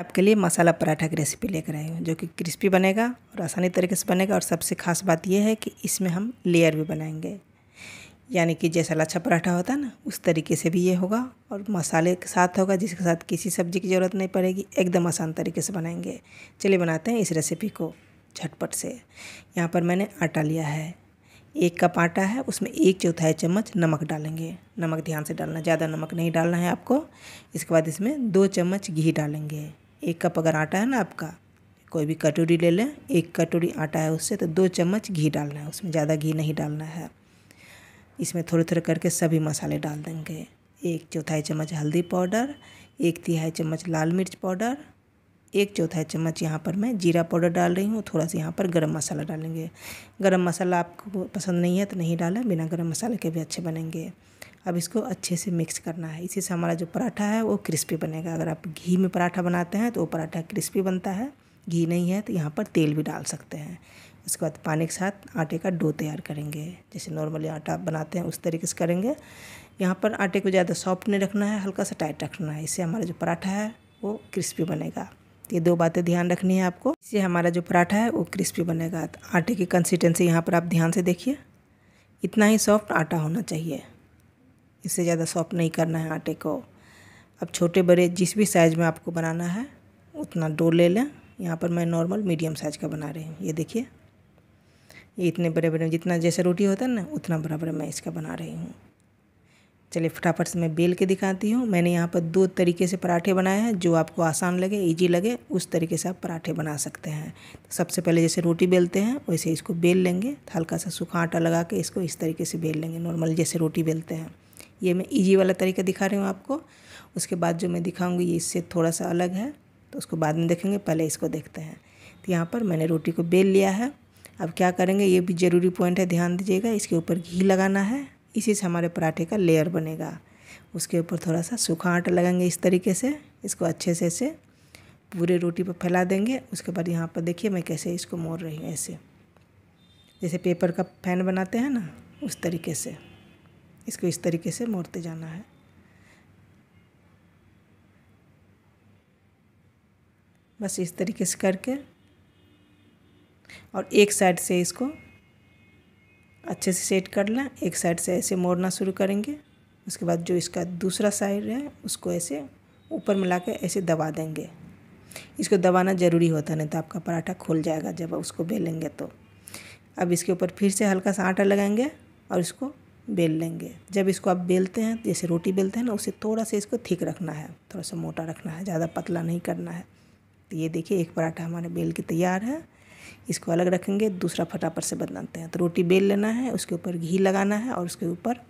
आपके लिए मसाला पराठा की रेसिपी लेकर आई हूँ जो कि क्रिस्पी बनेगा और आसानी तरीके से बनेगा और सबसे खास बात यह है कि इसमें हम लेयर भी बनाएंगे यानी कि जैसा लच्छा पराठा होता है ना उस तरीके से भी ये होगा और मसाले के साथ होगा जिसके साथ किसी सब्ज़ी की ज़रूरत नहीं पड़ेगी एकदम आसान तरीके से बनाएंगे चलिए बनाते हैं इस रेसिपी को झटपट से यहाँ पर मैंने आटा लिया है एक कप आटा है उसमें एक चौथाई चम्मच नमक डालेंगे नमक ध्यान से डालना ज़्यादा नमक नहीं डालना है आपको इसके बाद इसमें दो चम्मच घी डालेंगे एक कप अगर आटा है ना आपका कोई भी कटोरी ले लें एक कटोरी आटा है उससे तो दो चम्मच घी डालना है उसमें ज़्यादा घी नहीं डालना है इसमें थोड़े थोड़े करके सभी मसाले डाल देंगे एक चौथाई चम्मच हल्दी पाउडर एक तिहाई चम्मच लाल मिर्च पाउडर एक चौथाई चम्मच यहाँ पर मैं जीरा पाउडर डाल रही हूँ थोड़ा सा यहाँ पर गरम मसाला डालेंगे गरम मसाला आपको पसंद नहीं है तो नहीं डालें बिना गरम मसाले के भी अच्छे बनेंगे अब इसको अच्छे से मिक्स करना है इसी से हमारा जो पराठा है वो क्रिस्पी बनेगा अगर आप घी में पराठा बनाते हैं तो वो पराठा क्रिस्पी बनता है घी नहीं है तो यहाँ पर तेल भी डाल सकते हैं उसके बाद पानी के साथ आटे का डो तैयार करेंगे जैसे नॉर्मली आटा बनाते हैं उस तरीके से करेंगे यहाँ पर आटे को ज़्यादा सॉफ्ट नहीं रखना है हल्का सा टाइट रखना है इससे हमारा जो पराठा है वो क्रिस्पी बनेगा ये दो बातें ध्यान रखनी है आपको इससे हमारा जो पराठा है वो क्रिस्पी बनेगा तो आटे की कंसिस्टेंसी यहाँ पर आप ध्यान से देखिए इतना ही सॉफ्ट आटा होना चाहिए इससे ज़्यादा सॉफ्ट नहीं करना है आटे को अब छोटे बड़े जिस भी साइज़ में आपको बनाना है उतना डो ले लें यहाँ पर मैं नॉर्मल मीडियम साइज़ का बना रही हूँ ये देखिए ये इतने बड़े बड़े जितना जैसे रोटी होता है ना उतना बड़ा बड़ा मैं इसका बना रही हूँ चलिए फटाफट से मैं बेल के दिखाती हूँ मैंने यहाँ पर दो तरीके से पराठे बनाए हैं जो आपको आसान लगे इजी लगे उस तरीके से आप पराठे बना सकते हैं तो सबसे पहले जैसे रोटी बेलते हैं वैसे इसको बेल लेंगे हल्का सा सूखा आटा लगा के इसको इस तरीके से बेल लेंगे नॉर्मल जैसे रोटी बेलते हैं ये मैं ईजी e वाला तरीका दिखा रही हूँ आपको उसके बाद जो मैं दिखाऊंगी ये इससे थोड़ा सा अलग है तो उसको बाद में देखेंगे पहले इसको देखते हैं तो यहाँ पर मैंने रोटी को बेल लिया है अब क्या करेंगे ये भी ज़रूरी पॉइंट है ध्यान दीजिएगा इसके ऊपर घी लगाना है इसी से हमारे पराठे का लेयर बनेगा उसके ऊपर थोड़ा सा सूखा आटा लगाएंगे इस तरीके से इसको अच्छे से ऐसे पूरे रोटी पर फैला देंगे उसके बाद यहाँ पर देखिए मैं कैसे इसको मोड़ रही हूँ ऐसे जैसे पेपर का फैन बनाते हैं ना उस तरीके से इसको इस तरीके से मोड़ते जाना है बस इस तरीके से करके और एक साइड से इसको अच्छे से सेट कर लें एक साइड से ऐसे मोड़ना शुरू करेंगे उसके बाद जो इसका दूसरा साइड है उसको ऐसे ऊपर मिला के ऐसे दबा देंगे इसको दबाना ज़रूरी होता नहीं तो आपका पराठा खुल जाएगा जब उसको बेलेंगे तो अब इसके ऊपर फिर से हल्का सा आटा लगाएंगे और इसको बेल लेंगे जब इसको आप बेलते हैं जैसे रोटी बेलते हैं ना उसे थोड़ा सा इसको थिक रखना है थोड़ा सा मोटा रखना है ज़्यादा पतला नहीं करना है तो ये देखिए एक पराठा हमारे बेल के तैयार है इसको अलग रखेंगे दूसरा फटाफट से बनाते हैं तो रोटी बेल लेना है उसके ऊपर घी लगाना है और उसके ऊपर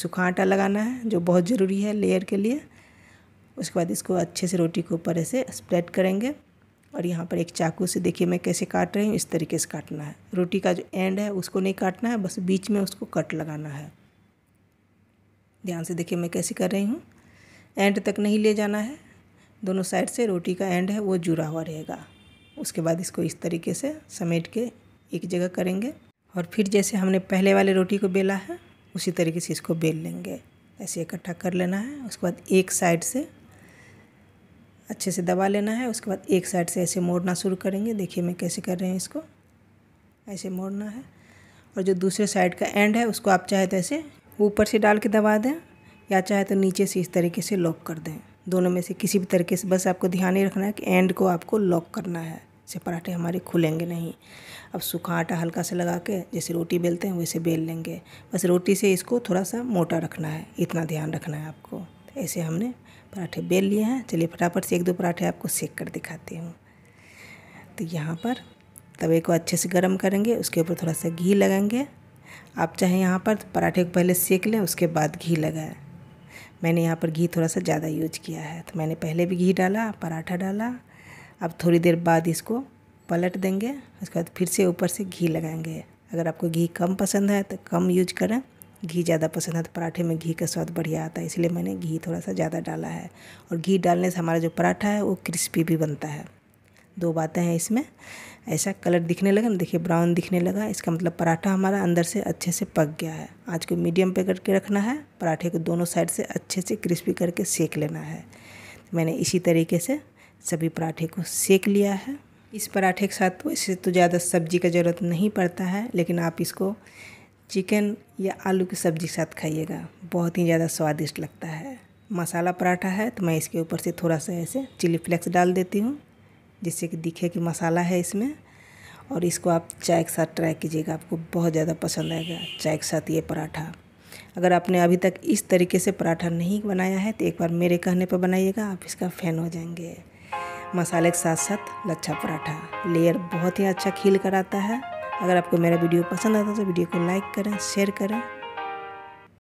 सूखा आटा लगाना है जो बहुत ज़रूरी है लेयर के लिए उसके बाद इसको अच्छे से रोटी के ऊपर ऐसे स्प्रेड करेंगे और यहाँ पर एक चाकू से देखिए मैं कैसे काट रही हूँ इस तरीके से काटना है रोटी का जो एंड है उसको नहीं काटना है बस बीच में उसको कट लगाना है ध्यान से देखिए मैं कैसे कर रही हूँ एंड तक नहीं ले जाना है दोनों साइड से रोटी का एंड है वो जुड़ा हुआ रहेगा उसके बाद इसको इस तरीके से समेट के एक जगह करेंगे और फिर जैसे हमने पहले वाले रोटी को बेला है उसी तरीके से इसको बेल लेंगे ऐसे इकट्ठा कर लेना है उसके बाद एक साइड से अच्छे से दबा लेना है उसके बाद एक साइड से ऐसे मोड़ना शुरू करेंगे देखिए मैं कैसे कर रहे हैं इसको ऐसे मोड़ना है और जो दूसरे साइड का एंड है उसको आप चाहे तो ऐसे ऊपर से डाल के दबा दें या चाहे तो नीचे से इस तरीके से लॉक कर दें दोनों में से किसी भी तरीके से बस आपको ध्यान ही रखना है कि एंड को आपको लॉक करना है जैसे पराठे हमारे खुलेंगे नहीं अब सूखा आटा हल्का सा लगा के जैसे रोटी बेलते हैं वैसे बेल लेंगे बस रोटी से इसको थोड़ा सा मोटा रखना है इतना ध्यान रखना है आपको ऐसे हमने पराठे बेल लिए हैं चलिए फटाफट से एक दो पराठे आपको सेक कर दिखाती हूँ तो यहाँ पर तवे को अच्छे से गर्म करेंगे उसके ऊपर थोड़ा सा घी लगाएंगे आप चाहे यहाँ पर तो पराठे को पहले सेक लें उसके बाद घी लगाएं मैंने यहाँ पर घी थोड़ा सा ज़्यादा यूज किया है तो मैंने पहले भी घी डाला पराठा डाला अब थोड़ी देर बाद इसको पलट देंगे उसके बाद फिर से ऊपर से घी लगाएंगे अगर आपको घी कम पसंद है तो कम यूज करें घी ज़्यादा पसंद है तो पराठे में घी का स्वाद बढ़िया आता है इसलिए मैंने घी थोड़ा सा ज़्यादा डाला है और घी डालने से हमारा जो पराठा है वो क्रिस्पी भी बनता है दो बातें हैं इसमें ऐसा कलर दिखने लगा ना देखिए ब्राउन दिखने लगा इसका मतलब पराठा हमारा अंदर से अच्छे से पक गया है आज को मीडियम पे करके रखना है पराठे को दोनों साइड से अच्छे से क्रिस्पी करके सेक लेना है मैंने इसी तरीके से सभी पराठे को सेक लिया है इस पराठे के साथ तो, इससे तो ज़्यादा सब्जी का ज़रूरत नहीं पड़ता है लेकिन आप इसको चिकन या आलू की सब्ज़ी के साथ खाइएगा बहुत ही ज़्यादा स्वादिष्ट लगता है मसाला पराठा है तो मैं इसके ऊपर से थोड़ा सा ऐसे चिली फ्लेक्स डाल देती हूँ जिससे कि दिखे कि मसाला है इसमें और इसको आप चाय के साथ ट्राई कीजिएगा आपको बहुत ज़्यादा पसंद आएगा चाय के साथ ये पराठा अगर आपने अभी तक इस तरीके से पराठा नहीं बनाया है तो एक बार मेरे कहने पर बनाइएगा आप इसका फ़ैन हो जाएंगे मसाले के साथ साथ लच्छा पराठा लेयर बहुत ही अच्छा खील कर आता है अगर आपको मेरा वीडियो पसंद आता है तो वीडियो को लाइक करें शेयर करें